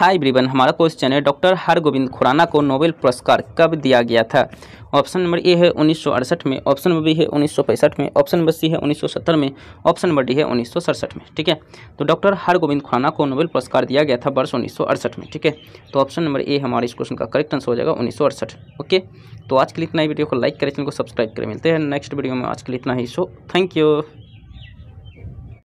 हाय ब्रीवन हमारा क्वेश्चन है डॉक्टर हरगोविंद खुराना को नोबेल पुरस्कार कब दिया गया था ऑप्शन नंबर ए है उन्नीस में ऑप्शन नंबर बी है उन्नीस में ऑप्शन नंबर सी है उन्नीस में ऑप्शन नंबर डी है उन्नीस में ठीक है तो डॉक्टर हरगोविंद खुराना को नोबेल पुरस्कार दिया गया था वर्ष उन्नीस में ठीक है तो ऑप्शन नंबर ए हमारे इस क्वेश्चन का करेक्ट आंसर हो जाएगा उन्नीस ओके तो आज के लिए इतना ही वीडियो को लाइक करें चैनल को सब्सक्राइब करें मिलते हैं नेक्स्ट वीडियो में आज के लिए इतना ही सो थैंक यू